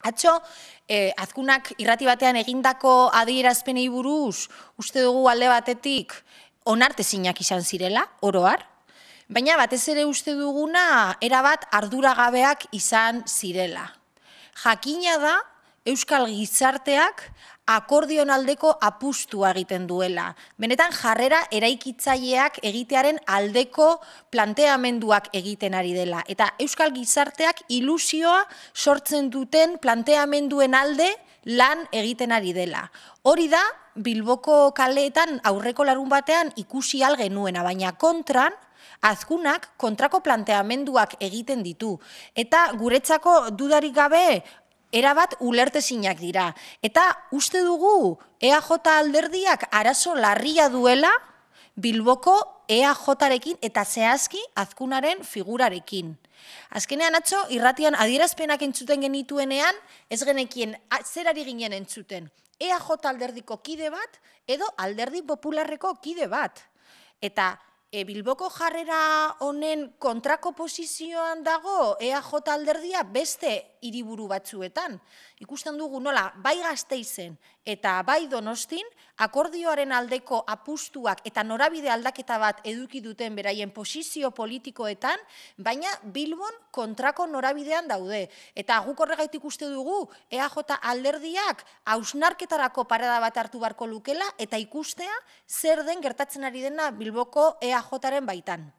Atxo, eh, azkunak irrati batean egindako adierazpenei buruz, uste dugu alde batetik onarte zinak izan zirela, oroar, baina batez ere uste duguna erabat arduragabeak izan zirela. Jakina da, Euskal Gizarteak aldeko apustua egiten duela. Benetan jarrera eraikitzaileak egitearen aldeko planteamenduak egiten ari dela. Eta Euskal Gizarteak ilusioa sortzen duten planteamenduen alde lan egiten ari dela. Hori da bilboko kaleetan aurreko larun batean ikusi al genuena. Baina kontran, azkunak kontrako planteamenduak egiten ditu. Eta guretzako dudarik gabe erabat ulertezinak dira. Eta uste dugu EAJ alderdiak araso larria duela Bilboko EAJarekin eta zehazki azkunaren figurarekin. Azkenean atzo, irratian adierazpenak entzuten genituenean, ez genekien zerari ginen entzuten. EAJ alderdiko kide bat edo alderdi popularreko kide bat. Eta e, Bilboko jarrera honen kontrako posizioan dago EAJ alderdia beste hiriburu batzuetan. Ikusten dugu nola, bai gazteizen eta bai donostin, akordioaren aldeko apustuak eta norabide aldaketa bat eduki duten beraien posizio politikoetan, baina Bilbon kontrako norabidean daude. Eta guk horregaitik uste dugu, EAJ alderdiak ausnarketarako parada bat hartu barko lukela eta ikustea zer den gertatzen ari dena Bilboko EAJ en baitan.